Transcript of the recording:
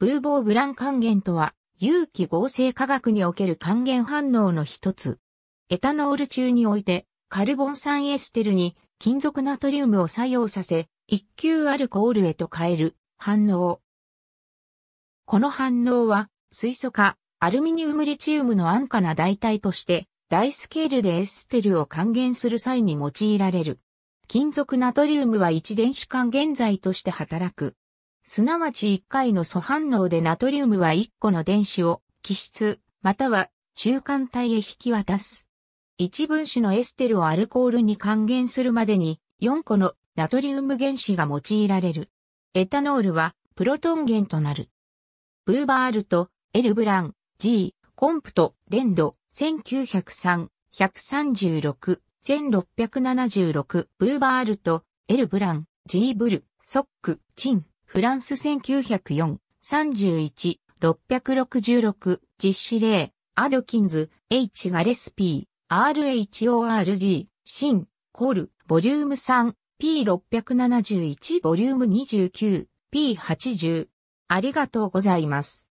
ブーボーブラン還元とは、有機合成化学における還元反応の一つ。エタノール中において、カルボン酸エステルに金属ナトリウムを作用させ、一級アルコールへと変える反応。この反応は、水素化、アルミニウムリチウムの安価な代替として、大スケールでエステルを還元する際に用いられる。金属ナトリウムは一電子還元剤として働く。すなわち1回の素反応でナトリウムは1個の電子を基質、または中間体へ引き渡す。1分子のエステルをアルコールに還元するまでに4個のナトリウム原子が用いられる。エタノールはプロトン源となる。ブーバールとエルブラン、G、コンプト、レンド、1903、136、1676、ブーバールとエルブラン、G ブル、ソック、チン。フランス1904、31、666、実施例、アドキンズ、H ガレス P RHORG、シン、コール、ボリューム3、P671 ボリューム29、P80。ありがとうございます。